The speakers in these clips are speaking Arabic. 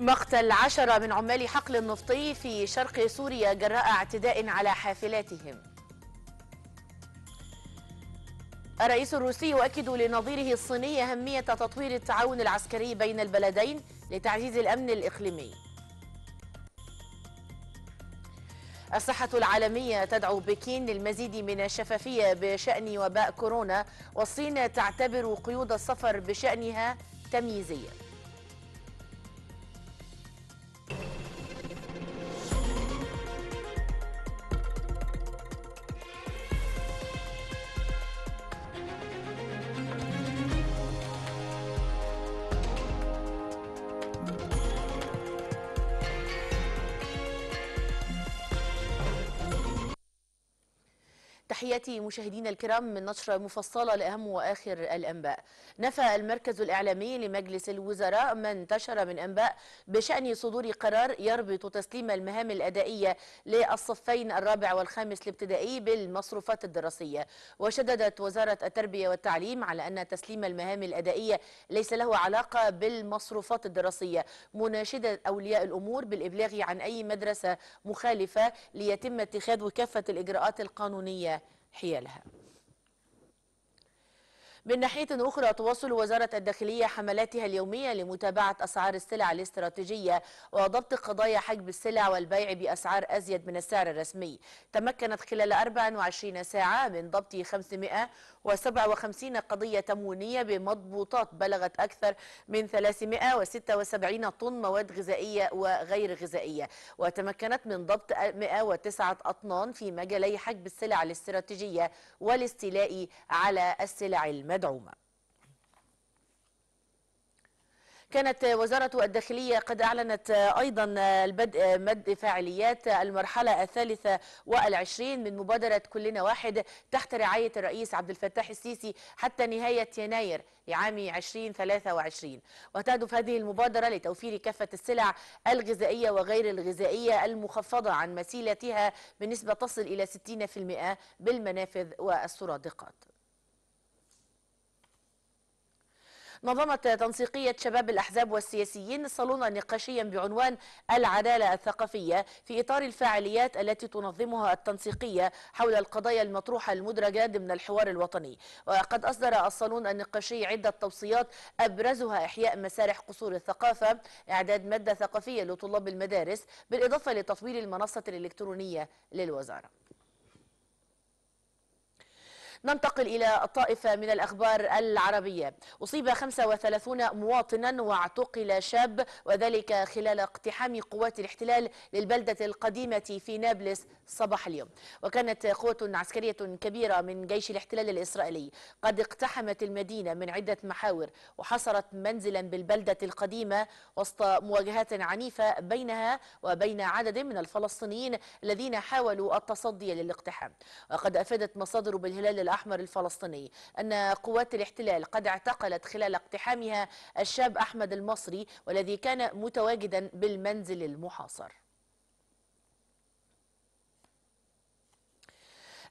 مقتل عشرة من عمال حقل النفطي في شرق سوريا جراء اعتداء على حافلاتهم الرئيس الروسي يؤكد لنظيره الصيني أهمية تطوير التعاون العسكري بين البلدين لتعزيز الأمن الإقليمي الصحة العالمية تدعو بكين للمزيد من الشفافية بشأن وباء كورونا والصين تعتبر قيود السفر بشأنها تمييزيه تحياتي مشاهدينا الكرام من نشرة مفصلة لأهم وآخر الأنباء نفى المركز الإعلامي لمجلس الوزراء ما انتشر من أنباء بشأن صدور قرار يربط تسليم المهام الأدائية للصفين الرابع والخامس الابتدائي بالمصروفات الدراسية وشددت وزارة التربية والتعليم على أن تسليم المهام الأدائية ليس له علاقة بالمصروفات الدراسية مناشدة أولياء الأمور بالإبلاغ عن أي مدرسة مخالفة ليتم اتخاذ كافة الإجراءات القانونية حيالها من ناحية أخرى تواصل وزارة الداخلية حملاتها اليومية لمتابعة أسعار السلع الاستراتيجية وضبط قضايا حجب السلع والبيع بأسعار أزيد من السعر الرسمي تمكنت خلال 24 ساعة من ضبط 500 و57 قضية تموينية بمضبوطات بلغت أكثر من 376 طن مواد غذائية وغير غذائية وتمكنت من ضبط 109 أطنان في مجالي حجب السلع الاستراتيجية والاستيلاء على السلع المدعومة كانت وزارة الداخلية قد أعلنت أيضا البدء مد فعاليات المرحلة الثالثة والعشرين من مبادرة كلنا واحد تحت رعاية الرئيس عبد الفتاح السيسي حتى نهاية يناير لعام 2023 وتهدف هذه المبادرة لتوفير كافة السلع الغذائية وغير الغذائية المخفضة عن مسيلتها بنسبة تصل إلى 60% بالمنافذ والسرادقات نظمت تنسيقية شباب الأحزاب والسياسيين صالونا نقاشيا بعنوان العدالة الثقافية في إطار الفعاليات التي تنظمها التنسيقية حول القضايا المطروحة المدرجة ضمن الحوار الوطني وقد أصدر الصالون النقاشي عدة توصيات أبرزها إحياء مسارح قصور الثقافة إعداد مادة ثقافية لطلاب المدارس بالإضافة لتطوير المنصة الإلكترونية للوزارة ننتقل إلى الطائفة من الأخبار العربية أصيب 35 مواطنا واعتقل شاب وذلك خلال اقتحام قوات الاحتلال للبلدة القديمة في نابلس صباح اليوم وكانت قوة عسكرية كبيرة من جيش الاحتلال الإسرائيلي قد اقتحمت المدينة من عدة محاور وحصرت منزلا بالبلدة القديمة وسط مواجهات عنيفة بينها وبين عدد من الفلسطينيين الذين حاولوا التصدي للاقتحام وقد أفادت مصادر بالهلال الأحمر الفلسطيني أن قوات الاحتلال قد اعتقلت خلال اقتحامها الشاب أحمد المصري والذي كان متواجدا بالمنزل المحاصر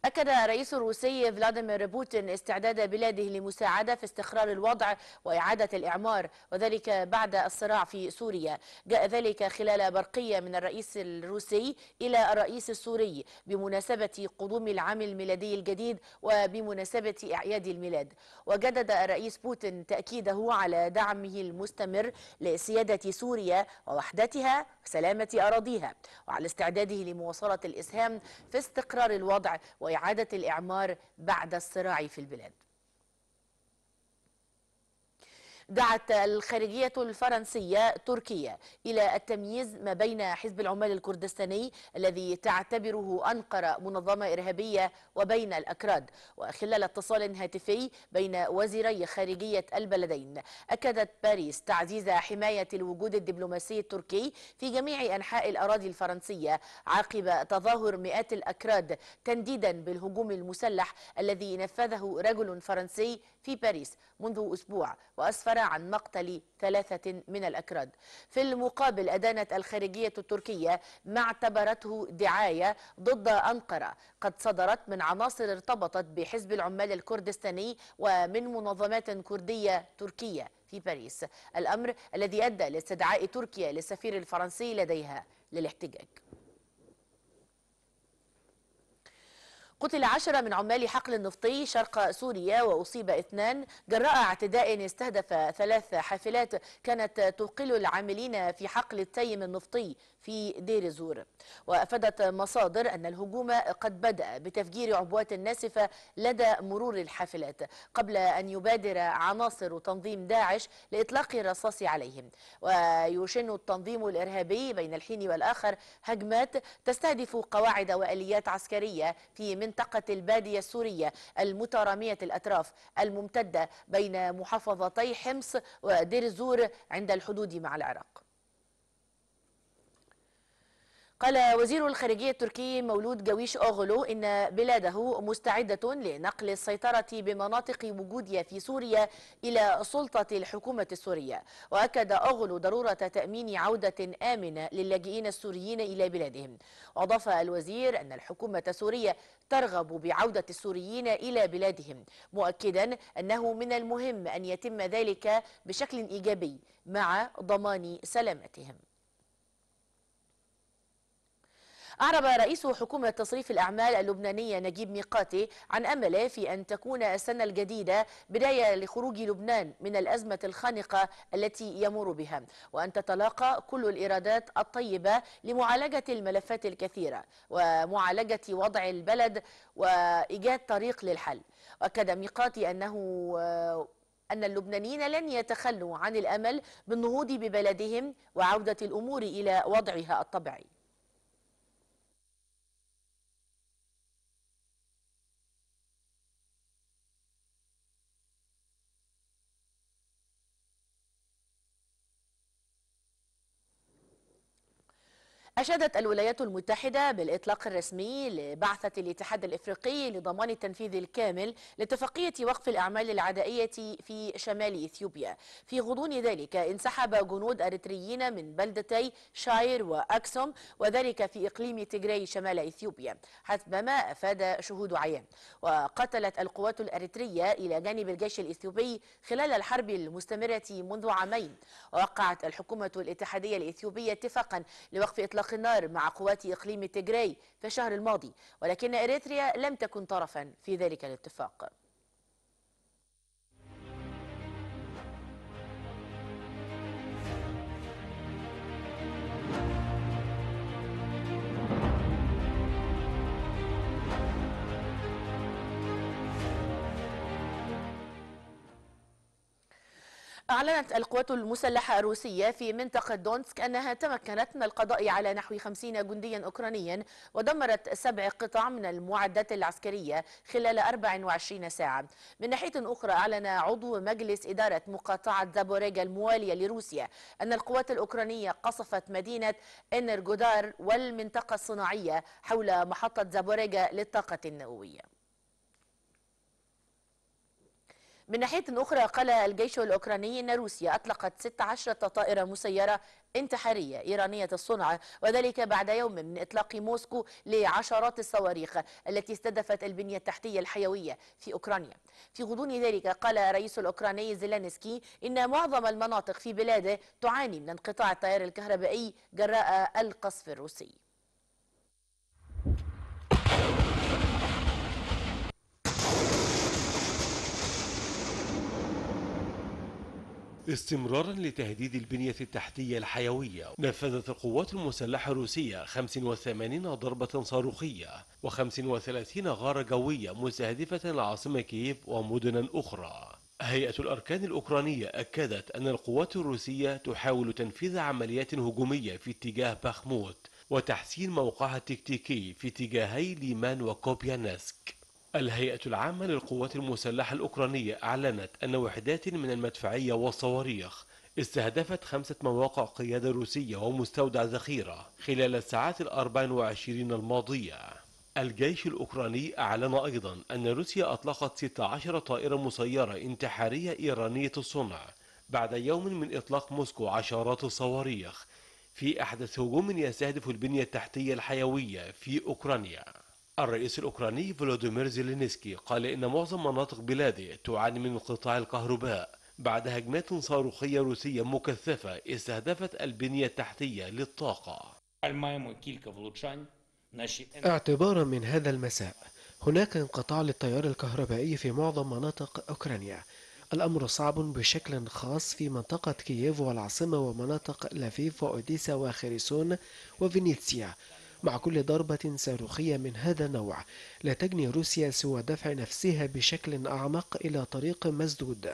أكد رئيس الروسي فلاديمير بوتين استعداد بلاده لمساعدة في استقرار الوضع وإعادة الإعمار وذلك بعد الصراع في سوريا جاء ذلك خلال برقية من الرئيس الروسي إلى الرئيس السوري بمناسبة قدوم العام الميلادي الجديد وبمناسبة أعياد الميلاد وجدد الرئيس بوتين تأكيده على دعمه المستمر لسيادة سوريا ووحدتها وسلامة أراضيها وعلى استعداده لمواصلة الإسهام في استقرار الوضع و وإعادة الإعمار بعد الصراع في البلاد دعت الخارجية الفرنسية تركيا إلى التمييز ما بين حزب العمال الكردستاني الذي تعتبره أنقرة منظمة إرهابية وبين الأكراد وخلال اتصال هاتفي بين وزيري خارجية البلدين أكدت باريس تعزيز حماية الوجود الدبلوماسي التركي في جميع أنحاء الأراضي الفرنسية عقب تظاهر مئات الأكراد تنديدا بالهجوم المسلح الذي نفذه رجل فرنسي في باريس منذ أسبوع وأسفر عبارة عن مقتل ثلاثة من الأكراد في المقابل أدانت الخارجية التركية ما اعتبرته دعاية ضد أنقرة قد صدرت من عناصر ارتبطت بحزب العمال الكردستاني ومن منظمات كردية تركية في باريس الأمر الذي أدى لاستدعاء تركيا للسفير الفرنسي لديها للاحتجاج قتل عشرة من عمال حقل نفطي شرق سوريا وأصيب اثنان جراء اعتداء استهدف ثلاث حافلات كانت توقل العاملين في حقل التيم النفطي في دير زور وأفادت مصادر أن الهجوم قد بدأ بتفجير عبوات ناسفة لدى مرور الحافلات قبل أن يبادر عناصر تنظيم داعش لإطلاق الرصاص عليهم ويشن التنظيم الإرهابي بين الحين والآخر هجمات تستهدف قواعد وآليات عسكرية في من منطقة البادية السورية المترامية الأطراف الممتدة بين محافظتي حمص ودير الزور عند الحدود مع العراق قال وزير الخارجية التركي مولود جويش أغلو إن بلاده مستعدة لنقل السيطرة بمناطق وجودها في سوريا إلى سلطة الحكومة السورية وأكد أغلو ضرورة تأمين عودة آمنة للاجئين السوريين إلى بلادهم وأضاف الوزير أن الحكومة السورية ترغب بعودة السوريين إلى بلادهم مؤكدا أنه من المهم أن يتم ذلك بشكل إيجابي مع ضمان سلامتهم أعرب رئيس حكومة تصريف الأعمال اللبنانية نجيب ميقاتي عن أمله في أن تكون السنة الجديدة بداية لخروج لبنان من الأزمة الخانقة التي يمر بها وأن تتلاقى كل الإرادات الطيبة لمعالجة الملفات الكثيرة ومعالجة وضع البلد وإيجاد طريق للحل أكد ميقاتي أنه أن اللبنانيين لن يتخلوا عن الأمل بالنهوض ببلدهم وعودة الأمور إلى وضعها الطبيعي أشادت الولايات المتحدة بالإطلاق الرسمي لبعثة الاتحاد الإفريقي لضمان التنفيذ الكامل لاتفاقية وقف الأعمال العدائية في شمال إثيوبيا في غضون ذلك انسحب جنود أريتريين من بلدتي شاير وأكسوم وذلك في إقليم تجري شمال إثيوبيا حسبما أفاد شهود عيان وقتلت القوات الأريترية إلى جانب الجيش الإثيوبي خلال الحرب المستمرة منذ عامين ووقعت الحكومة الاتحادية الإثيوبية اتفاقا لوقف إطلاق إطلاق النار مع قوات إقليم تيجراي في الشهر الماضي ولكن إريتريا لم تكن طرفا في ذلك الاتفاق أعلنت القوات المسلحة الروسية في منطقة دونسك أنها تمكنت من القضاء على نحو 50 جنديا أوكرانيا ودمرت سبع قطع من المعدات العسكرية خلال 24 ساعة من ناحية أخرى أعلن عضو مجلس إدارة مقاطعة زابوريجا الموالية لروسيا أن القوات الأوكرانية قصفت مدينة إنرجودار والمنطقة الصناعية حول محطة زابوريجا للطاقة النووية من ناحية أخرى قال الجيش الأوكراني أن روسيا أطلقت 16 طائرة مسيرة انتحارية إيرانية الصنع وذلك بعد يوم من إطلاق موسكو لعشرات الصواريخ التي استهدفت البنية التحتية الحيوية في أوكرانيا في غضون ذلك قال رئيس الأوكراني زيلانسكي إن معظم المناطق في بلاده تعاني من انقطاع التيار الكهربائي جراء القصف الروسي استمرارا لتهديد البنية التحتية الحيوية نفذت القوات المسلحة الروسية 85 ضربة صاروخية و35 غارة جوية مستهدفة العاصمة كييف ومدنا أخرى هيئة الأركان الأوكرانية أكدت أن القوات الروسية تحاول تنفيذ عمليات هجومية في اتجاه باخموت وتحسين موقعها التكتيكي في اتجاهي ليمان وكوبيانسك الهيئة العامة للقوات المسلحة الأوكرانية أعلنت أن وحدات من المدفعية والصواريخ استهدفت خمسة مواقع قيادة روسية ومستودع ذخيرة خلال الساعات الأربع وعشرين الماضية الجيش الأوكراني أعلن أيضا أن روسيا أطلقت 16 طائرة مسيرة انتحارية إيرانية الصنع بعد يوم من إطلاق موسكو عشرات الصواريخ في أحدث هجوم يستهدف البنية التحتية الحيوية في أوكرانيا الرئيس الأوكراني فلوديمير زيلينسكي قال إن معظم مناطق بلاده تعاني من انقطاع الكهرباء بعد هجمات صاروخية روسية مكثفة استهدفت البنية التحتية للطاقة اعتبارا من هذا المساء هناك انقطاع للتيار الكهربائي في معظم مناطق أوكرانيا الأمر صعب بشكل خاص في منطقة كييف والعاصمة ومناطق لافيف وأوديسا وخيرسون وفينيسيا مع كل ضربة صاروخية من هذا النوع لا تجني روسيا سوى دفع نفسها بشكل أعمق إلى طريق مسدود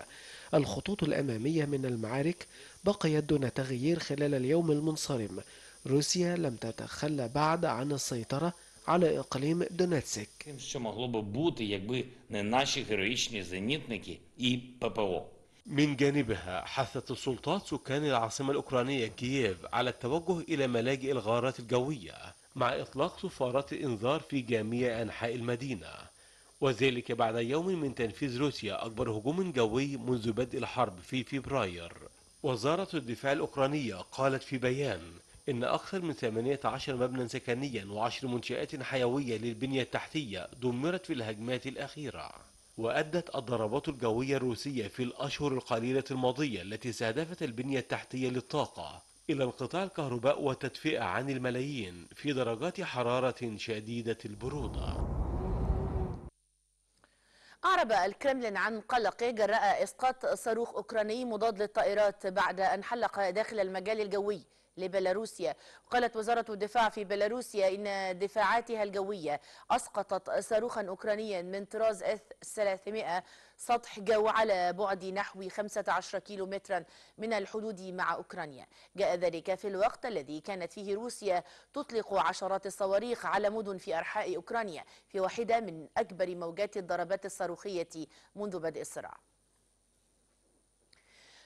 الخطوط الأمامية من المعارك بقيت دون تغيير خلال اليوم المنصرم روسيا لم تتخلى بعد عن السيطرة على إقليم دونيتسك من جانبها حثت السلطات سكان العاصمة الأوكرانية كييف على التوجه إلى ملاجئ الغارات الجوية مع إطلاق صفارات الإنذار في جميع أنحاء المدينة وذلك بعد يوم من تنفيذ روسيا أكبر هجوم جوي منذ بدء الحرب في فبراير وزارة الدفاع الأوكرانية قالت في بيان إن أكثر من 18 مبنى سكنيا وعشر منشآت حيوية للبنية التحتية دمرت في الهجمات الأخيرة وأدت الضربات الجوية الروسية في الأشهر القليلة الماضية التي استهدفت البنية التحتية للطاقة إلى انقطاع الكهرباء والتدفئة عن الملايين في درجات حرارة شديدة البرودة أعرب الكرملين عن قلقه جراء إسقاط صاروخ أوكراني مضاد للطائرات بعد أن حلق داخل المجال الجوي لبيلاروسيا قالت وزارة الدفاع في بيلاروسيا إن دفاعاتها الجوية أسقطت صاروخا أوكرانيا من طراز f 300 سطح جو على بعد نحو 15 كيلو مترا من الحدود مع أوكرانيا جاء ذلك في الوقت الذي كانت فيه روسيا تطلق عشرات الصواريخ على مدن في أرحاء أوكرانيا في واحدة من أكبر موجات الضربات الصاروخية منذ بدء الصراع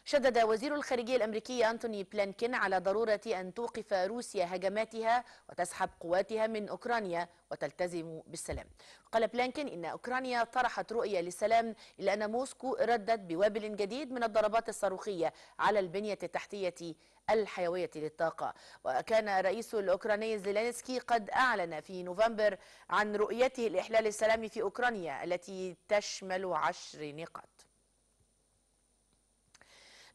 شدد وزير الخارجية الأمريكي أنتوني بلينكين على ضرورة أن توقف روسيا هجماتها وتسحب قواتها من أوكرانيا وتلتزم بالسلام قال بلينكين إن أوكرانيا طرحت رؤية للسلام إلا أن موسكو ردت بوابل جديد من الضربات الصاروخية على البنية التحتية الحيوية للطاقة وكان الرئيس الأوكراني زيلينسكي قد أعلن في نوفمبر عن رؤيته لإحلال السلام في أوكرانيا التي تشمل عشر نقاط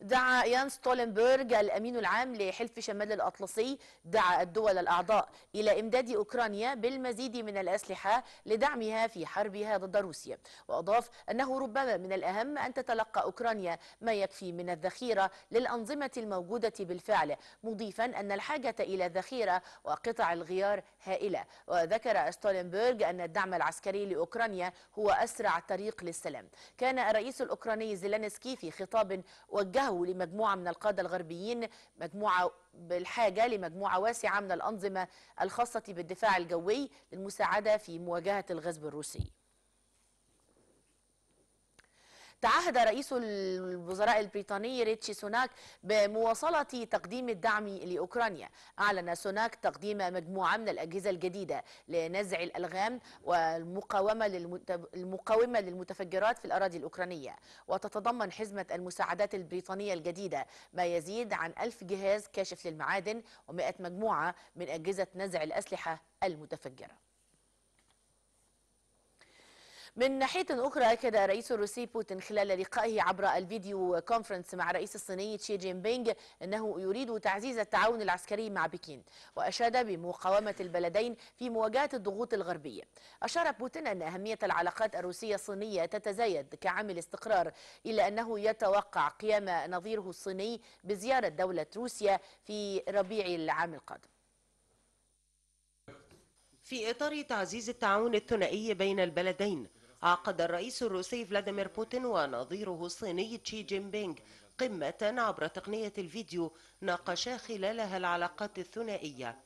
دعا يان ستولنبرغ الأمين العام لحلف شمال الأطلسي دعا الدول الأعضاء إلى إمداد أوكرانيا بالمزيد من الأسلحة لدعمها في حربها ضد روسيا وأضاف أنه ربما من الأهم أن تتلقى أوكرانيا ما يكفي من الذخيرة للأنظمة الموجودة بالفعل مضيفا أن الحاجة إلى ذخيرة وقطع الغيار هائلة وذكر ستولنبرغ أن الدعم العسكري لأوكرانيا هو أسرع طريق للسلام كان الرئيس الأوكراني زيلينسكي في خطاب وجهه أو لمجموعة من القادة الغربيين مجموعة بالحاجة لمجموعة واسعة من الأنظمة الخاصة بالدفاع الجوي للمساعدة في مواجهة الغزو الروسي تعهد رئيس الوزراء البريطاني ريتشي سوناك بمواصلة تقديم الدعم لأوكرانيا أعلن سوناك تقديم مجموعة من الأجهزة الجديدة لنزع الألغام والمقاومة المقاومة للمتفجرات في الأراضي الأوكرانية وتتضمن حزمة المساعدات البريطانية الجديدة ما يزيد عن ألف جهاز كاشف للمعادن و100 مجموعة من أجهزة نزع الأسلحة المتفجرة من ناحية أخرى أكد الرئيس الروسي بوتين خلال لقائه عبر الفيديو كونفرنس مع الرئيس الصيني تشي جين بينغ أنه يريد تعزيز التعاون العسكري مع بكين وأشاد بمقاومة البلدين في مواجهة الضغوط الغربية أشار بوتين أن أهمية العلاقات الروسية الصينية تتزايد كعامل استقرار إلا أنه يتوقع قيام نظيره الصيني بزيارة دولة روسيا في ربيع العام القادم في إطار تعزيز التعاون الثنائي بين البلدين عقد الرئيس الروسي فلاديمير بوتين ونظيره الصيني تشي جين بينغ قمة عبر تقنية الفيديو ناقشا خلالها العلاقات الثنائية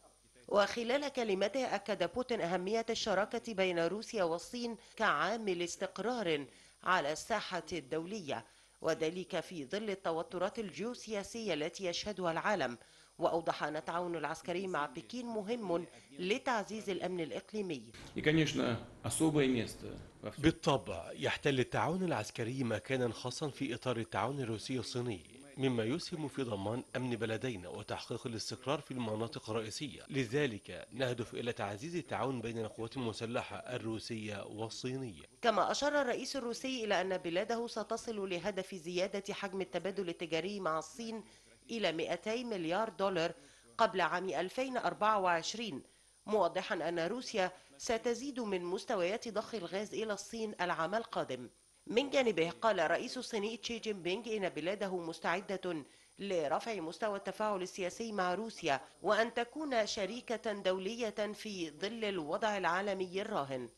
وخلال كلمته أكد بوتين أهمية الشراكة بين روسيا والصين كعامل استقرار على الساحة الدولية وذلك في ظل التوترات الجيوسياسية التي يشهدها العالم وأوضح أن التعاون العسكري مع بكين مهم لتعزيز الأمن الإقليمي بالطبع يحتل التعاون العسكري مكانا خاصا في إطار التعاون الروسي الصيني مما يسهم في ضمان أمن بلدينا وتحقيق الاستقرار في المناطق الرئيسية لذلك نهدف إلى تعزيز التعاون بين القوات المسلحة الروسية والصينية كما أشار الرئيس الروسي إلى أن بلاده ستصل لهدف زيادة حجم التبادل التجاري مع الصين إلى 200 مليار دولار قبل عام 2024 موضحا أن روسيا ستزيد من مستويات ضخ الغاز إلى الصين العام القادم من جانبه قال الرئيس الصيني تشي جين بينغ إن بلاده مستعدة لرفع مستوى التفاعل السياسي مع روسيا وأن تكون شريكة دولية في ظل الوضع العالمي الراهن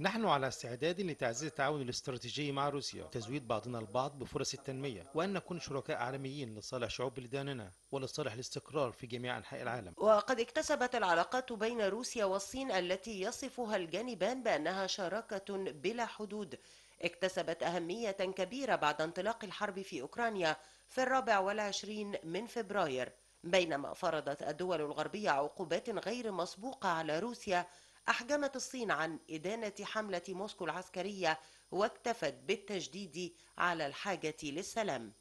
نحن على استعداد لتعزيز التعاون الاستراتيجي مع روسيا تزويد بعضنا البعض بفرص التنمية وأن نكون شركاء عالميين لصالح شعوب بلداننا ولصالح الاستقرار في جميع أنحاء العالم وقد اكتسبت العلاقات بين روسيا والصين التي يصفها الجانبان بأنها شراكة بلا حدود اكتسبت أهمية كبيرة بعد انطلاق الحرب في أوكرانيا في الرابع والعشرين من فبراير بينما فرضت الدول الغربية عقوبات غير مسبوقة على روسيا أحجمت الصين عن إدانة حملة موسكو العسكرية واكتفت بالتجديد على الحاجة للسلام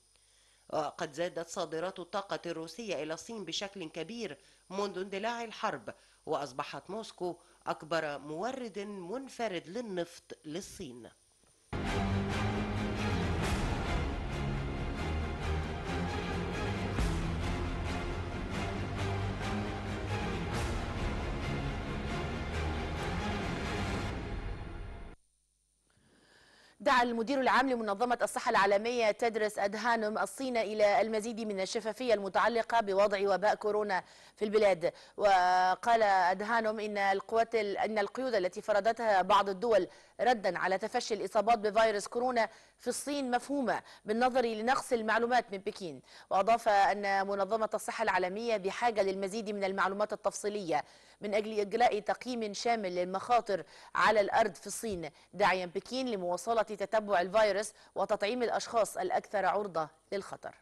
وقد زادت صادرات الطاقة الروسية إلى الصين بشكل كبير منذ اندلاع الحرب وأصبحت موسكو أكبر مورد منفرد للنفط للصين دعا المدير العام لمنظمة الصحة العالمية تدرس أدهانم الصين إلى المزيد من الشفافية المتعلقة بوضع وباء كورونا في البلاد وقال أدهانم إن القوات إن القيود التي فرضتها بعض الدول ردا على تفشي الإصابات بفيروس كورونا في الصين مفهومة بالنظر لنقص المعلومات من بكين وأضاف أن منظمة الصحة العالمية بحاجة للمزيد من المعلومات التفصيلية من أجل إجراء تقييم شامل للمخاطر على الأرض في الصين داعيا بكين لمواصلة تتبع الفيروس وتطعيم الأشخاص الأكثر عرضة للخطر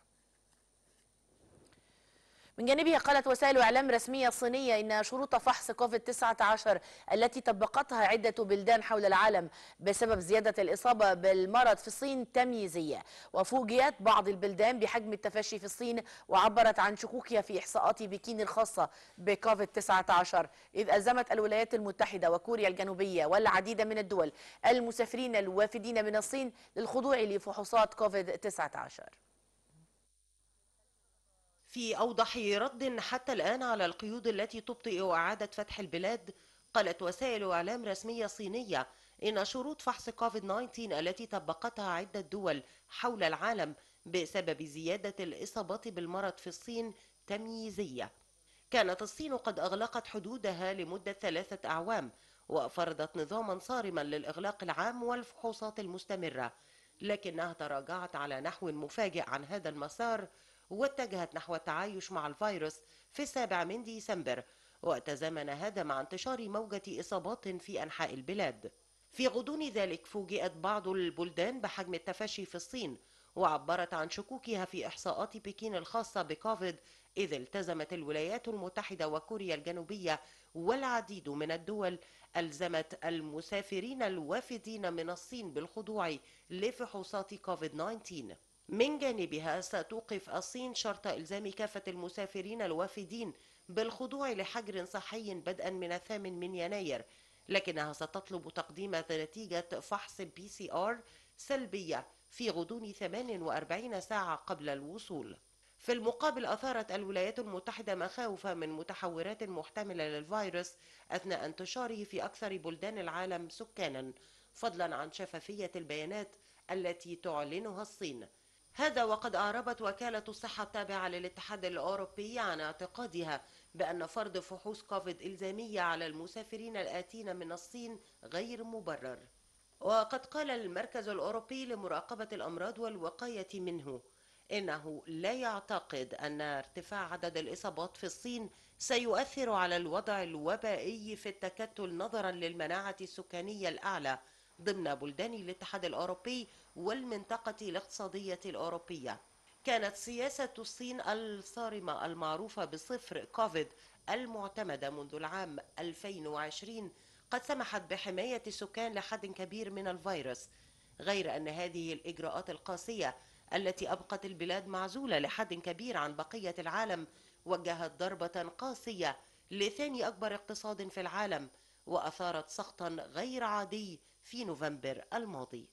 من جانبها قالت وسائل إعلام رسمية صينية إن شروط فحص كوفيد-19 التي طبقتها عدة بلدان حول العالم بسبب زيادة الإصابة بالمرض في الصين تمييزية وفوجئت بعض البلدان بحجم التفشي في الصين وعبرت عن شكوكها في إحصاءات بكين الخاصة بكوفيد-19 إذ ألزمت الولايات المتحدة وكوريا الجنوبية والعديد من الدول المسافرين الوافدين من الصين للخضوع لفحوصات كوفيد-19 في أوضح رد حتى الآن على القيود التي تبطئ إعادة فتح البلاد قالت وسائل إعلام رسمية صينية إن شروط فحص كوفيد 19 التي طبقتها عدة دول حول العالم بسبب زيادة الإصابات بالمرض في الصين تمييزية كانت الصين قد أغلقت حدودها لمدة ثلاثة أعوام وفرضت نظاما صارما للإغلاق العام والفحوصات المستمرة لكنها تراجعت على نحو مفاجئ عن هذا المسار واتجهت نحو التعايش مع الفيروس في السابع من ديسمبر وتزامن هذا مع انتشار موجة إصابات في أنحاء البلاد في غضون ذلك فوجئت بعض البلدان بحجم التفشي في الصين وعبرت عن شكوكها في إحصاءات بكين الخاصة بكوفيد إذ التزمت الولايات المتحدة وكوريا الجنوبية والعديد من الدول ألزمت المسافرين الوافدين من الصين بالخضوع لفحوصات كوفيد 19 من جانبها ستوقف الصين شرط إلزام كافة المسافرين الوافدين بالخضوع لحجر صحي بدءا من الثامن من يناير لكنها ستطلب تقديم نتيجة فحص بي سي آر سلبية في غضون 48 ساعة قبل الوصول في المقابل أثارت الولايات المتحدة مخاوف من متحورات محتملة للفيروس أثناء انتشاره في أكثر بلدان العالم سكانا فضلا عن شفافية البيانات التي تعلنها الصين هذا وقد أعربت وكالة الصحة التابعة للاتحاد الأوروبي عن اعتقادها بأن فرض فحوص كوفيد إلزامية على المسافرين الآتين من الصين غير مبرر وقد قال المركز الأوروبي لمراقبة الأمراض والوقاية منه إنه لا يعتقد أن ارتفاع عدد الإصابات في الصين سيؤثر على الوضع الوبائي في التكتل نظرا للمناعة السكانية الأعلى ضمن بلدان الاتحاد الأوروبي والمنطقة الاقتصادية الأوروبية كانت سياسة الصين الصارمة المعروفة بصفر كوفيد المعتمدة منذ العام 2020 قد سمحت بحماية السكان لحد كبير من الفيروس غير أن هذه الإجراءات القاسية التي أبقت البلاد معزولة لحد كبير عن بقية العالم وجهت ضربة قاسية لثاني أكبر اقتصاد في العالم وأثارت سخطا غير عادي في نوفمبر الماضي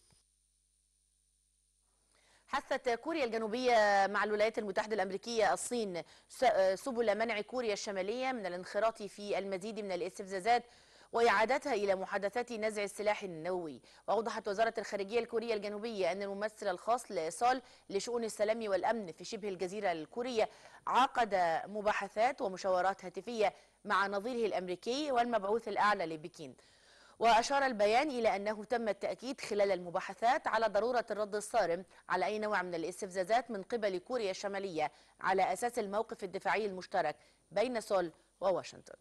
حثت كوريا الجنوبية مع الولايات المتحدة الأمريكية الصين آه، سبل منع كوريا الشمالية من الانخراط في المزيد من الاستفزازات وإعادتها إلى محادثات نزع السلاح النووي وأوضحت وزارة الخارجية الكورية الجنوبية أن الممثل الخاص لإيصال لشؤون السلام والأمن في شبه الجزيرة الكورية عقد مباحثات ومشاورات هاتفية مع نظيره الأمريكي والمبعوث الأعلى لبكين وأشار البيان إلى أنه تم التأكيد خلال المباحثات على ضرورة الرد الصارم على أي نوع من الاستفزازات من قبل كوريا الشمالية على أساس الموقف الدفاعي المشترك بين سول وواشنطن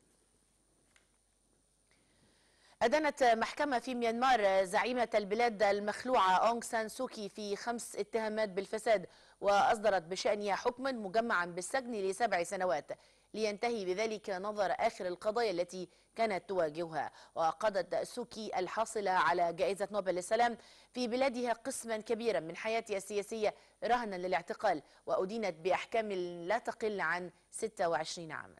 أدانت محكمة في ميانمار زعيمة البلاد المخلوعة أونغ سان سوكي في خمس اتهامات بالفساد وأصدرت بشأنها حكما مجمعا بالسجن لسبع سنوات لينتهي بذلك نظر آخر القضايا التي كانت تواجهها وقضت سوكي الحاصلة على جائزة نوبل للسلام في بلادها قسما كبيرا من حياتها السياسية رهنا للاعتقال وأدينت بأحكام لا تقل عن 26 عاما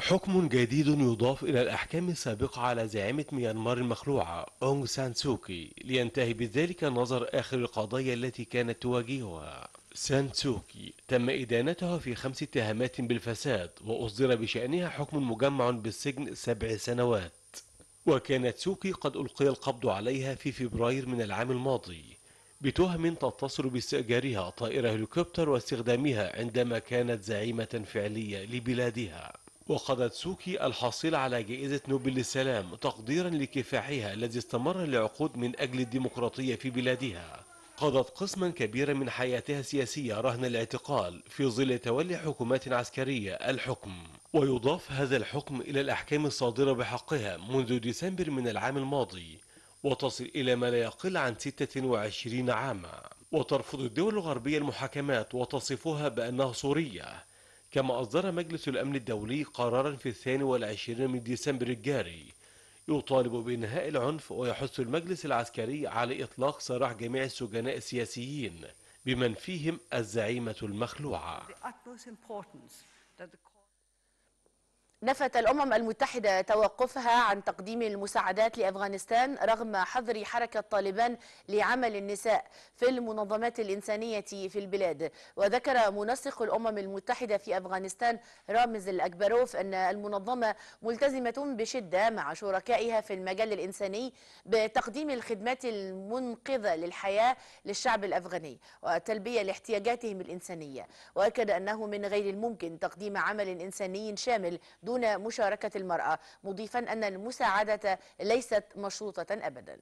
حكم جديد يضاف إلى الأحكام السابقة على زعيمة ميانمار المخلوعة أونغ سان سوكي لينتهي بذلك نظر آخر القضايا التي كانت تواجهها سان سوكي تم إدانتها في خمس اتهامات بالفساد وأصدر بشأنها حكم مجمع بالسجن سبع سنوات وكانت سوكي قد ألقي القبض عليها في فبراير من العام الماضي بتهم تتصل باستئجارها طائرة هليكوبتر واستخدامها عندما كانت زعيمة فعلية لبلادها سوكي الحاصلة على جائزة نوبل للسلام تقديرا لكفاحها الذي استمر لعقود من أجل الديمقراطية في بلادها قضت قسما كبيرا من حياتها السياسية رهن الاعتقال في ظل تولي حكومات عسكرية الحكم ويضاف هذا الحكم إلى الأحكام الصادرة بحقها منذ ديسمبر من العام الماضي وتصل إلى ما لا يقل عن 26 عاما وترفض الدول الغربية المحاكمات وتصفها بأنها صورية كما أصدر مجلس الأمن الدولي قرارا في الثاني والعشرين من ديسمبر الجاري يطالب بإنهاء العنف ويحث المجلس العسكري على إطلاق سراح جميع السجناء السياسيين بمن فيهم الزعيمة المخلوعة نفت الأمم المتحدة توقفها عن تقديم المساعدات لأفغانستان رغم حظر حركة طالبان لعمل النساء في المنظمات الإنسانية في البلاد وذكر منسق الأمم المتحدة في أفغانستان رامز الأكبروف أن المنظمة ملتزمة بشدة مع شركائها في المجال الإنساني بتقديم الخدمات المنقذة للحياة للشعب الأفغاني وتلبية لاحتياجاتهم الإنسانية وأكد أنه من غير الممكن تقديم عمل إنساني شامل دون دون مشاركة المرأة مضيفا أن المساعدة ليست مشروطة أبدا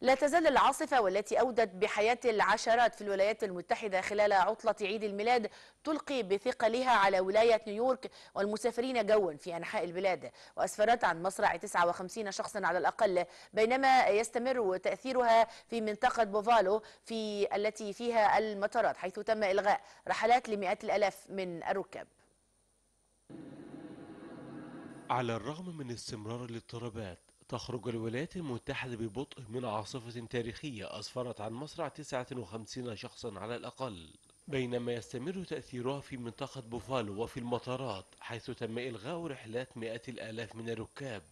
لا تزال العاصفة والتي أودت بحياة العشرات في الولايات المتحدة خلال عطلة عيد الميلاد تلقي بثقلها على ولاية نيويورك والمسافرين جوا في أنحاء البلاد وأسفرت عن مصرع 59 شخصا على الأقل بينما يستمر تأثيرها في منطقة بوفالو في التي فيها المطارات حيث تم إلغاء رحلات لمئات الألاف من الركاب على الرغم من استمرار الاضطرابات تخرج الولايات المتحدة ببطء من عاصفة تاريخية أسفرت عن مصرع 59 شخصا على الأقل بينما يستمر تأثيرها في منطقة بوفالو وفي المطارات حيث تم إلغاء رحلات مئات الآلاف من الركاب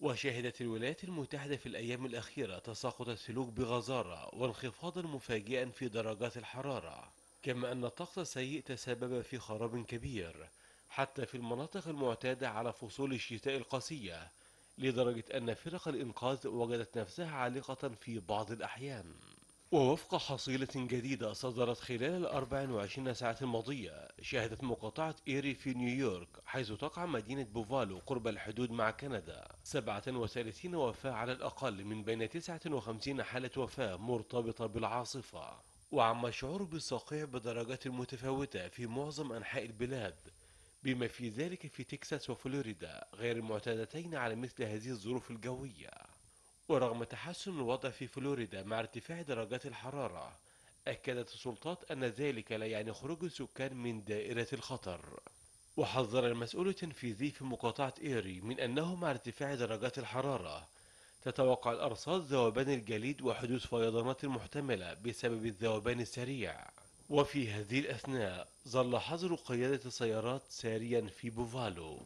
وشهدت الولايات المتحدة في الأيام الأخيرة تساقط السلوك بغزارة وانخفاضا مفاجئا في درجات الحرارة كما أن الطقس السيء تسبب في خراب كبير حتى في المناطق المعتادة على فصول الشتاء القاسية لدرجة أن فرق الإنقاذ وجدت نفسها عالقة في بعض الأحيان ووفق حصيلة جديدة صدرت خلال ال 24 ساعة الماضية شهدت مقاطعة إيري في نيويورك حيث تقع مدينة بوفالو قرب الحدود مع كندا 37 وفاة على الأقل من بين 59 حالة وفاة مرتبطة بالعاصفة وعم الشعور بالصقيع بدرجات متفاوتة في معظم أنحاء البلاد بما في ذلك في تكساس وفلوريدا غير المعتادتين على مثل هذه الظروف الجوية ورغم تحسن الوضع في فلوريدا مع ارتفاع درجات الحرارة أكدت السلطات أن ذلك لا يعني خروج السكان من دائرة الخطر وحذر المسؤول التنفيذي في مقاطعة إيري من أنه مع ارتفاع درجات الحرارة تتوقع الأرصاد ذوبان الجليد وحدوث فيضانات محتملة بسبب الذوبان السريع وفي هذه الأثناء ظل حظر قيادة السيارات ساريا في بوفالو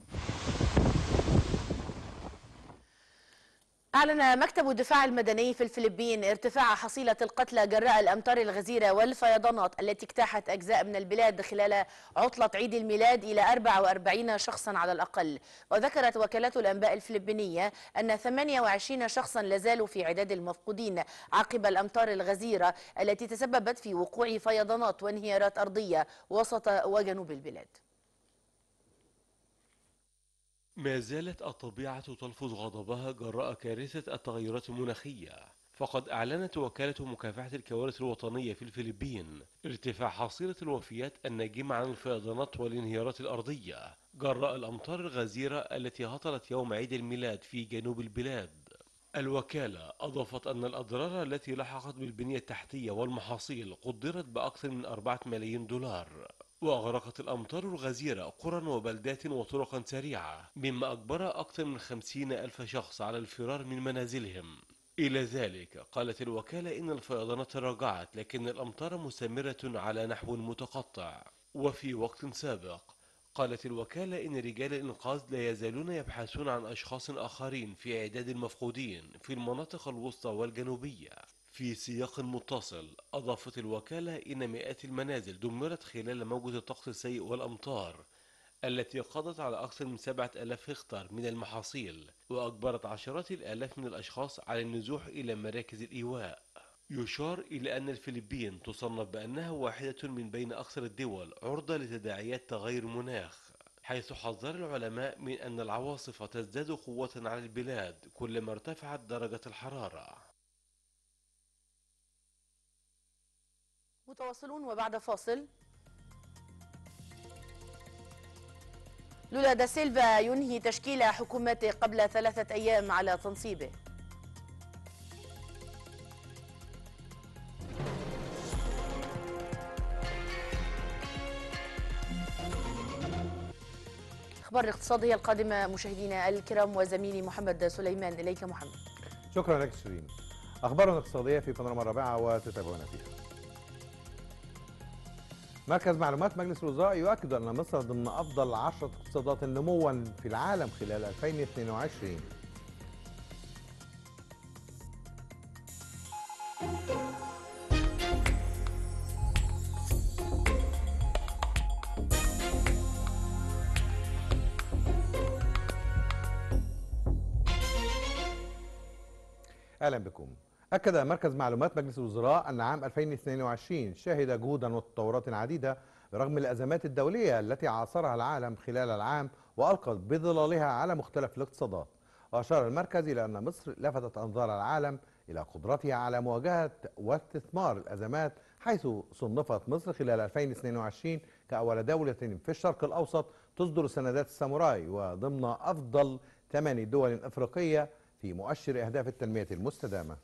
أعلن مكتب الدفاع المدني في الفلبين ارتفاع حصيلة القتلى جراء الأمطار الغزيرة والفيضانات التي اجتاحت أجزاء من البلاد خلال عطلة عيد الميلاد إلى 44 شخصا على الأقل وذكرت وكالة الأنباء الفلبينية أن 28 شخصا لازالوا في عداد المفقودين عقب الأمطار الغزيرة التي تسببت في وقوع فيضانات وانهيارات أرضية وسط وجنوب البلاد ما زالت الطبيعة تلفظ غضبها جراء كارثة التغيرات المناخية فقد أعلنت وكالة مكافحة الكوارث الوطنية في الفلبين ارتفاع حصيلة الوفيات الناجمة عن الفيضانات والانهيارات الأرضية جراء الأمطار الغزيرة التي هطلت يوم عيد الميلاد في جنوب البلاد الوكالة أضافت أن الأضرار التي لحقت بالبنية التحتية والمحاصيل قدرت بأكثر من 4 ملايين دولار وأغرقت الأمطار الغزيرة قرى وبلدات وطرقا سريعة مما أجبر أكثر من خمسين ألف شخص على الفرار من منازلهم إلى ذلك قالت الوكالة إن الفيضانات تراجعت لكن الأمطار مستمرة على نحو متقطع وفي وقت سابق قالت الوكالة إن رجال الإنقاذ لا يزالون يبحثون عن أشخاص آخرين في إعداد المفقودين في المناطق الوسطى والجنوبية في سياق متصل أضافت الوكالة إن مئات المنازل دمرت خلال موجة الطقس السيء والأمطار التي قضت على أكثر من سبعة ألاف هكتار من المحاصيل وأجبرت عشرات الآلاف من الأشخاص على النزوح إلى مراكز الإيواء يشار إلى أن الفلبين تصنف بأنها واحدة من بين أكثر الدول عرضة لتداعيات تغير المناخ حيث حذر العلماء من أن العواصف تزداد قوة على البلاد كلما ارتفعت درجة الحرارة متواصلون وبعد فاصل لولا دا سيلفا ينهي تشكيل حكومته قبل ثلاثة أيام على تنصيبه أخبار الاقتصادية القادمة مشاهدينا الكرام وزميلي محمد سليمان إليك محمد شكرا لك سليم أخبار اقتصادية في بانوراما الرابعة وتتابعونا فيها مركز معلومات مجلس الوزراء يؤكد أن مصر ضمن أفضل 10 اقتصادات نموا في العالم خلال 2022 أهلا بكم أكد مركز معلومات مجلس الوزراء أن عام 2022 شهد جهودا وتطورات عديدة رغم الأزمات الدولية التي عاصرها العالم خلال العام وألقت بظلالها على مختلف الاقتصادات وأشار المركز إلى أن مصر لفتت أنظار العالم إلى قدرتها على مواجهة واستثمار الأزمات حيث صنفت مصر خلال 2022 كأول دولة في الشرق الأوسط تصدر سندات الساموراي وضمن أفضل ثماني دول أفريقية في مؤشر أهداف التنمية المستدامة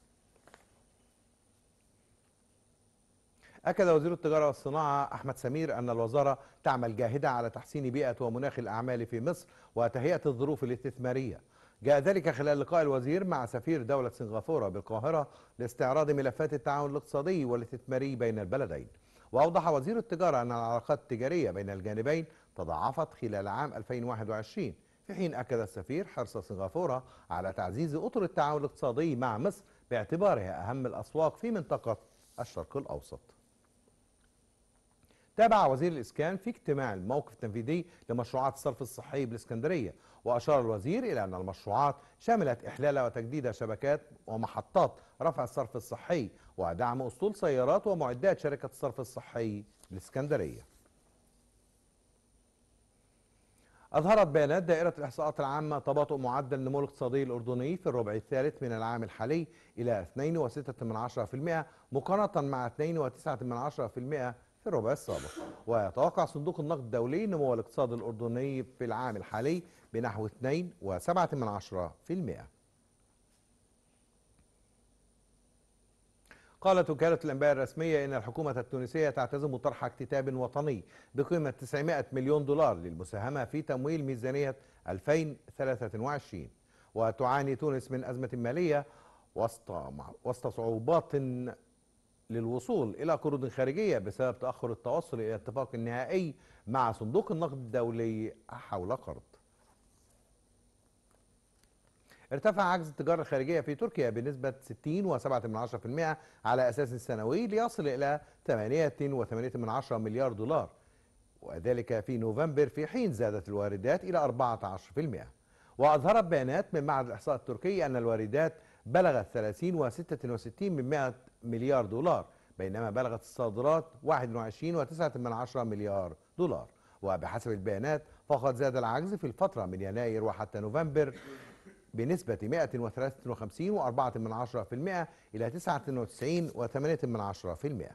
أكد وزير التجارة والصناعة أحمد سمير أن الوزارة تعمل جاهدة على تحسين بيئة ومناخ الأعمال في مصر وتهيئة الظروف الاستثمارية جاء ذلك خلال لقاء الوزير مع سفير دولة سنغافورة بالقاهرة لاستعراض ملفات التعاون الاقتصادي والاستثماري بين البلدين وأوضح وزير التجارة أن العلاقات التجارية بين الجانبين تضاعفت خلال عام 2021 في حين أكد السفير حرص سنغافورة على تعزيز أطر التعاون الاقتصادي مع مصر باعتبارها أهم الأسواق في منطقة الشرق الأوسط تابع وزير الإسكان في اجتماع الموقف التنفيذي لمشروعات الصرف الصحي بالإسكندرية وأشار الوزير إلى أن المشروعات شملت إحلال وتجديد شبكات ومحطات رفع الصرف الصحي ودعم أسطول سيارات ومعدات شركة الصرف الصحي بالإسكندرية أظهرت بيانات دائرة الإحصاءات العامة تباطؤ معدل النمو الاقتصادي الأردني في الربع الثالث من العام الحالي إلى 2.6% مقارنة مع 2.9% في الربع السابق ويتوقع صندوق النقد الدولي نمو الاقتصاد الأردني في العام الحالي بنحو 2.7% قالت وكالة الأنباء الرسمية إن الحكومة التونسية تعتزم طرح اكتتاب وطني بقيمة 900 مليون دولار للمساهمة في تمويل ميزانية 2023 وتعاني تونس من أزمة مالية وسط وسط صعوبات للوصول إلى قروض خارجية بسبب تأخر التوصل إلى اتفاق نهائي مع صندوق النقد الدولي حول قرض ارتفع عجز التجارة الخارجية في تركيا بنسبة 60.7% على أساس سنوي ليصل إلى 8.8 مليار دولار وذلك في نوفمبر في حين زادت الواردات إلى 14% وأظهرت بيانات من معهد الإحصاء التركي أن الواردات بلغت 30 و66 مليار دولار بينما بلغت الصادرات 21.9 مليار دولار وبحسب البيانات فقد زاد العجز في الفترة من يناير وحتى نوفمبر بنسبة 153.4% إلى 99.8%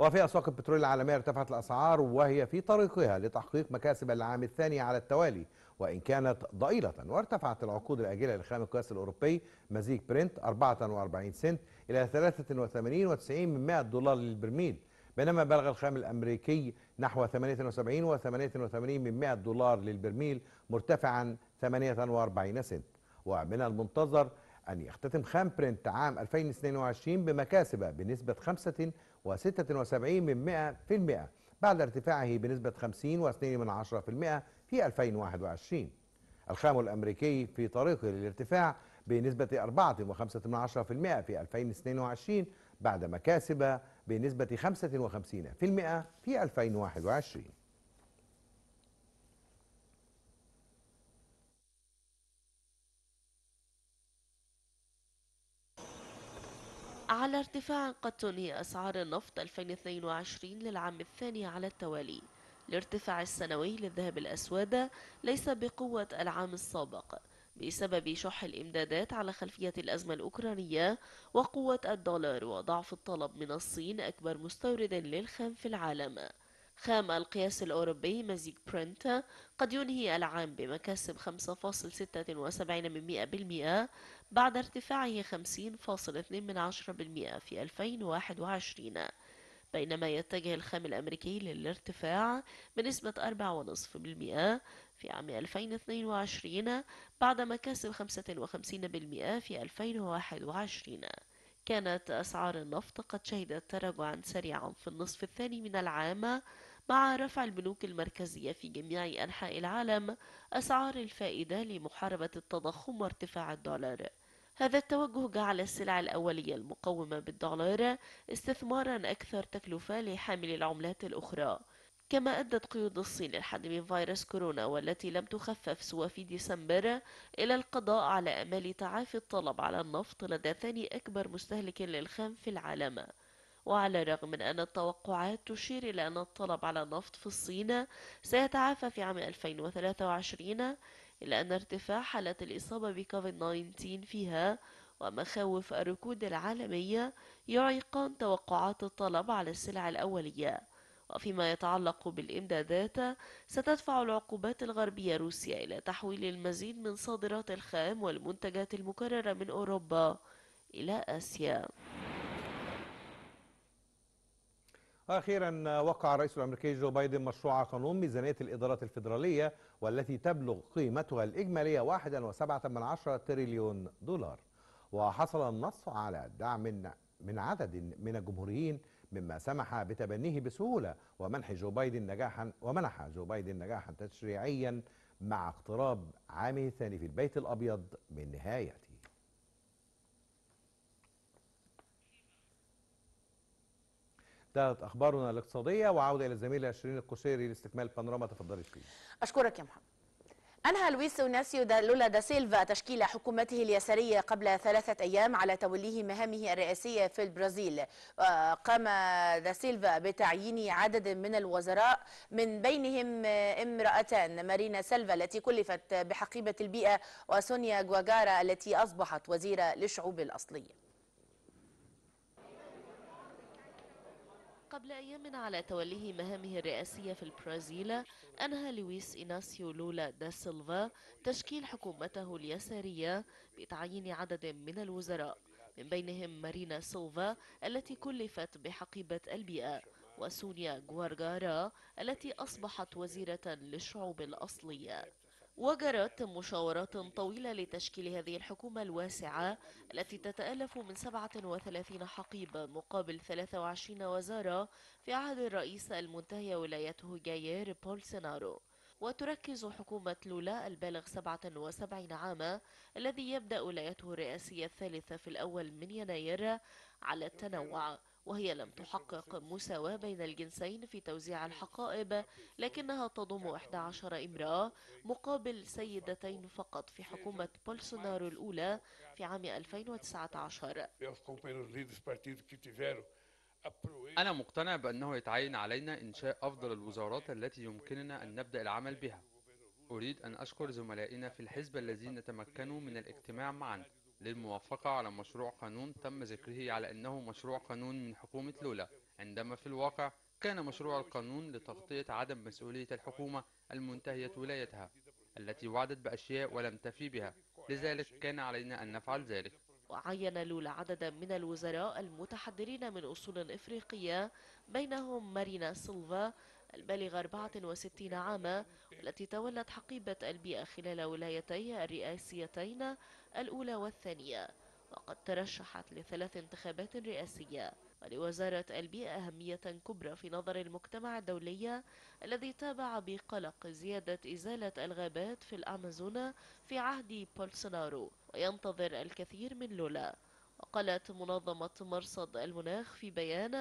وفي أسواق البترول العالمية ارتفعت الأسعار وهي في طريقها لتحقيق مكاسب العام الثاني على التوالي وإن كانت ضئيلة وارتفعت العقود الآجلة لخام القياس الأوروبي مزيج برنت 44 سنت إلى 83.90 من 100 دولار للبرميل بينما بلغ الخام الأمريكي نحو 78.88 من 100 دولار للبرميل مرتفعا 48 سنت ومن المنتظر أن يختتم خام برنت عام 2022 بمكاسب بنسبة 5 و76 من 100% بعد ارتفاعه بنسبة 50 و2 من 10% في 2021 الخام الأمريكي في طريقه للارتفاع بنسبة 4.5% في 2022 بعد مكاسب بنسبة 55% في 2021 على ارتفاع قد تنهي أسعار النفط 2022 للعام الثاني على التوالي الارتفاع السنوي للذهب الأسود ليس بقوة العام السابق بسبب شح الإمدادات على خلفية الأزمة الأوكرانية وقوة الدولار وضعف الطلب من الصين أكبر مستورد للخام في العالم خام القياس الأوروبي مزيج برنت قد ينهي العام بمكاسب 5.76% بعد ارتفاعه 50.2% في 2021 بينما يتجه الخام الأمريكي للارتفاع بنسبة 4.5% في عام 2022 بعدما كسب 55% في 2021 كانت أسعار النفط قد شهدت تراجعا سريعا في النصف الثاني من العام مع رفع البنوك المركزية في جميع أنحاء العالم أسعار الفائدة لمحاربة التضخم وارتفاع الدولار هذا التوجه جعل السلع الأولية المقومة بالدولار استثمارا أكثر تكلفة لحامل العملات الأخرى كما أدت قيود الصين للحد من فيروس كورونا والتي لم تخفف سوى في ديسمبر إلى القضاء على أمل تعافي الطلب على النفط لدى ثاني أكبر مستهلك للخام في العالم وعلى الرغم من أن التوقعات تشير إلى أن الطلب على النفط في الصين سيتعافى في عام 2023 إلا أن ارتفاع حالات الإصابة بكوفيد-19 فيها ومخاوف الركود العالمية يعيقان توقعات الطلب على السلع الأولية وفيما يتعلق بالإمدادات ستدفع العقوبات الغربية روسيا إلى تحويل المزيد من صادرات الخام والمنتجات المكررة من أوروبا إلى آسيا أخيرا وقع الرئيس الأمريكي جو بايدن مشروع قانون ميزانية الإدارات الفيدرالية والتي تبلغ قيمتها الإجمالية 1.7 تريليون دولار وحصل النص على دعم من عدد من الجمهوريين مما سمح بتبنيه بسهولة ومنح جو بايدن نجاحا ومنح جو بايدن نجاحا تشريعيا مع اقتراب عامه الثاني في البيت الأبيض من نهايته انتهت اخبارنا الاقتصاديه وعوده الى الزميله شيرين القشيري لاستكمال بانوراما تفضلي شيرين اشكرك يا محمد أنهى لويس إوناسيو دا لولا دا سيلفا تشكيل حكومته اليسارية قبل ثلاثة أيام على توليه مهامه الرئاسية في البرازيل آه، قام دا سيلفا بتعيين عدد من الوزراء من بينهم آه، امرأتان مارينا سيلفا التي كلفت بحقيبة البيئة وسونيا جواجارا التي أصبحت وزيرة للشعوب الأصلية قبل أيام على توليه مهامه الرئاسية في البرازيل أنهى لويس إيناسيو لولا دا سيلفا تشكيل حكومته اليسارية بتعيين عدد من الوزراء من بينهم مارينا سيلفا التي كلفت بحقيبة البيئة وسونيا غوارغارا التي أصبحت وزيرة للشعوب الأصلية وجرت مشاورات طويلة لتشكيل هذه الحكومة الواسعة التي تتألف من 37 حقيبة مقابل 23 وزارة في عهد الرئيس المنتهي ولايته جاير بولسونارو وتركز حكومة لولا البالغ 77 عاما الذي يبدأ ولايته الرئاسية الثالثة في الأول من يناير على التنوع وهي لم تحقق مساواة بين الجنسين في توزيع الحقائب لكنها تضم 11 امرأة مقابل سيدتين فقط في حكومة بولسونارو الأولى في عام 2019 أنا مقتنع بأنه يتعين علينا إنشاء أفضل الوزارات التي يمكننا أن نبدأ العمل بها أريد أن أشكر زملائنا في الحزب الذين تمكنوا من الاجتماع معا للموافقة على مشروع قانون تم ذكره على أنه مشروع قانون من حكومة لولا عندما في الواقع كان مشروع القانون لتغطية عدم مسؤولية الحكومة المنتهية ولايتها التي وعدت بأشياء ولم تفي بها لذلك كان علينا أن نفعل ذلك وعين لولا عددا من الوزراء المتحدرين من أصول إفريقية بينهم مارينا سيلفا البالغة 64 عاما والتي تولت حقيبة البيئة خلال ولايتيها الرئاسيتين الأولى والثانية وقد ترشحت لثلاث انتخابات رئاسية ولوزارة البيئة أهمية كبرى في نظر المجتمع الدولي الذي تابع بقلق زيادة إزالة الغابات في الأمازون في عهد بولسونارو وينتظر الكثير من لولا قالت منظمة مرصد المناخ في بيان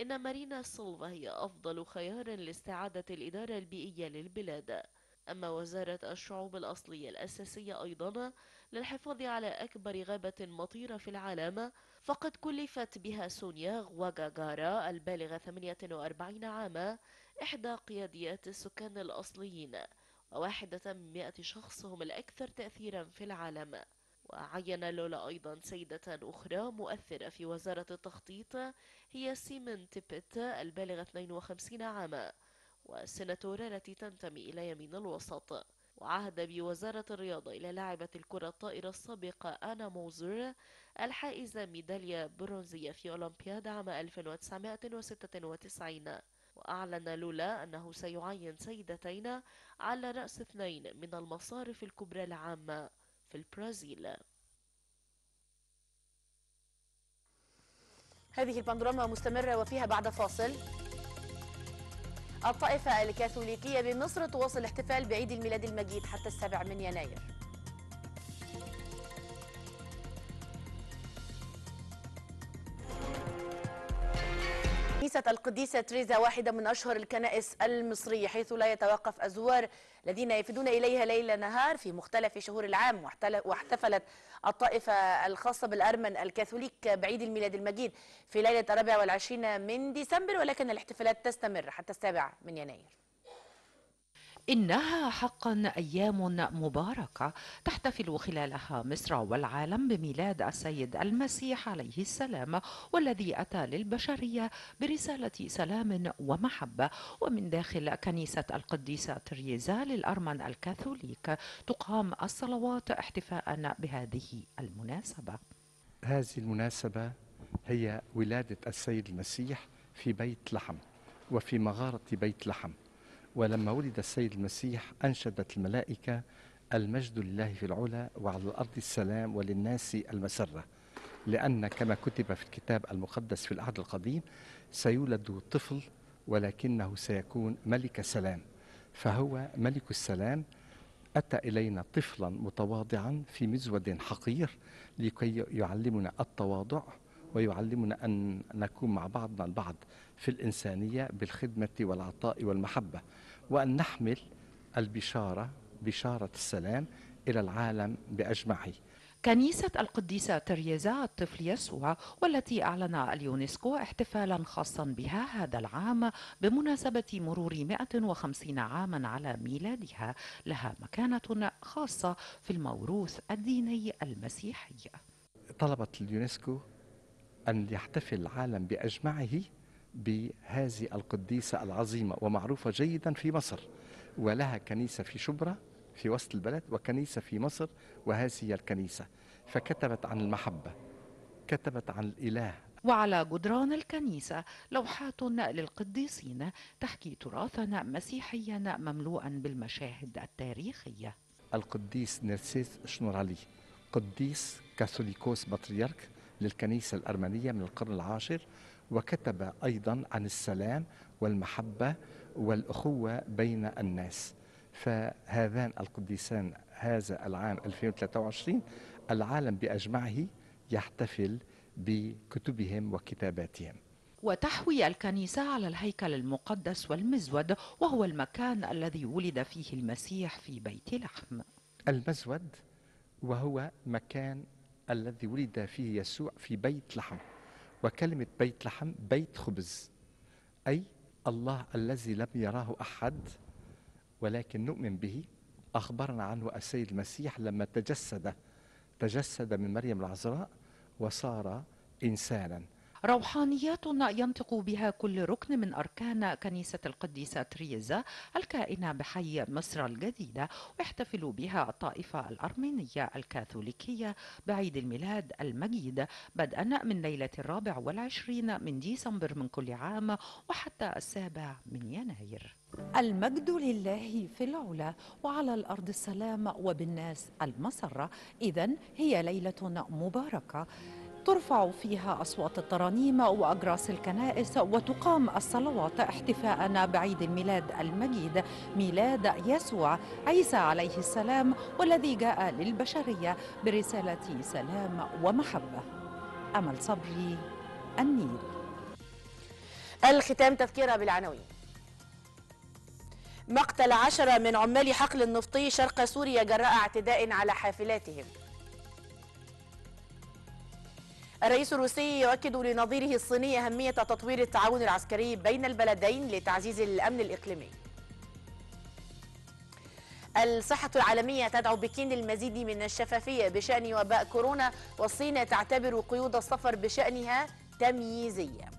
إن مارينا سولفا هي أفضل خيار لاستعادة الإدارة البيئية للبلاد أما وزارة الشعوب الأصلية الأساسية أيضا للحفاظ على أكبر غابة مطيرة في العالم فقد كلفت بها سونيا غواغاغارا البالغة 48 عاما إحدى قياديات السكان الأصليين وواحدة من 100 شخص هم الأكثر تأثيرا في العالم عين لولا أيضا سيدة أخرى مؤثرة في وزارة التخطيط هي سيمن تيبت البالغة 52 عاما والسناتورة التي تنتمي إلى يمين الوسط وعهد بوزارة الرياضة إلى لاعبة الكرة الطائرة السابقة أنا موزر الحائزة ميدالية برونزية في أولمبياد عام 1996 وأعلن لولا أنه سيعين سيدتين على رأس اثنين من المصارف الكبرى العامة في البرازيل هذه الباندوراما مستمرة وفيها بعد فاصل الطائفة الكاثوليكية بمصر تواصل الاحتفال بعيد الميلاد المجيد حتى السابع من يناير كنيسة القديسة تريزا واحدة من أشهر الكنائس المصرية حيث لا يتوقف الزوار الذين يفدون إليها ليل نهار في مختلف شهور العام واحتفلت الطائفة الخاصة بالأرمن الكاثوليك بعيد الميلاد المجيد في ليلة الرابع والعشرين من ديسمبر ولكن الاحتفالات تستمر حتى السابع من يناير إنها حقا أيام مباركة تحتفل خلالها مصر والعالم بميلاد السيد المسيح عليه السلام والذي أتى للبشرية برسالة سلام ومحبة ومن داخل كنيسة القديسة تريزا للأرمن الكاثوليك تقام الصلوات احتفاء بهذه المناسبة هذه المناسبة هي ولادة السيد المسيح في بيت لحم وفي مغارة بيت لحم ولما ولد السيد المسيح أنشدت الملائكة المجد لله في العلا وعلى الأرض السلام وللناس المسرة لأن كما كتب في الكتاب المقدس في العهد القديم سيولد طفل ولكنه سيكون ملك سلام فهو ملك السلام أتى إلينا طفلا متواضعا في مزود حقير لكي يعلمنا التواضع ويعلمنا أن نكون مع بعضنا البعض في الإنسانية بالخدمة والعطاء والمحبة وأن نحمل البشارة بشارة السلام إلى العالم بأجمعه كنيسة القديسة تريزا الطفل يسوع والتي أعلن اليونسكو احتفالا خاصا بها هذا العام بمناسبة مرور 150 عاما على ميلادها لها مكانة خاصة في الموروث الديني المسيحي طلبت اليونسكو أن يحتفل العالم بأجمعه بهذه القديسة العظيمة ومعروفة جيدا في مصر ولها كنيسة في شبرا في وسط البلد وكنيسة في مصر وهذه هي الكنيسة فكتبت عن المحبة كتبت عن الإله وعلى جدران الكنيسة لوحات للقديسين تحكي تراثنا مسيحيا مملوءا بالمشاهد التاريخية القديس نرسيس شنورالي قديس كاثوليكوس بطريرك للكنيسة الأرمنية من القرن العاشر وكتب ايضا عن السلام والمحبه والاخوه بين الناس فهذان القديسان هذا العام 2023 العالم باجمعه يحتفل بكتبهم وكتاباتهم وتحوي الكنيسة على الهيكل المقدس والمزود وهو المكان الذي ولد فيه المسيح في بيت لحم المزود وهو مكان الذي ولد فيه يسوع في بيت لحم وكلمة بيت لحم بيت خبز أي الله الذي لم يراه أحد ولكن نؤمن به أخبرنا عنه السيد المسيح لما تجسد تجسد من مريم العذراء وصار إنسانا روحانيات ينطق بها كل ركن من أركان كنيسة القديسة تريزا الكائنة بحي مصر الجديدة ويحتفل بها الطائفة الأرمينية الكاثوليكية بعيد الميلاد المجيد بدءا من ليلة الرابع والعشرين من ديسمبر من كل عام وحتى السابع من يناير المجد لله في العلا وعلى الأرض السلام وبالناس المسرة إذا هي ليلة مباركة ترفع فيها أصوات الترانيم وأجراس الكنائس وتقام الصلوات احتفاء بعيد الميلاد المجيد ميلاد يسوع عيسى عليه السلام والذي جاء للبشرية برسالة سلام ومحبة أمل صبري النيل الختام تذكرة بالعناوين مقتل عشرة من عمال حقل النفطي شرق سوريا جراء اعتداء على حافلاتهم الرئيس الروسي يؤكد لنظيره الصيني أهمية تطوير التعاون العسكري بين البلدين لتعزيز الأمن الإقليمي الصحة العالمية تدعو بكين للمزيد من الشفافية بشأن وباء كورونا والصين تعتبر قيود السفر بشأنها تمييزية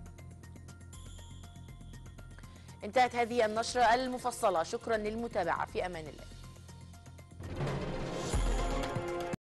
انتهت هذه النشرة المفصلة شكرا للمتابعة في أمان الله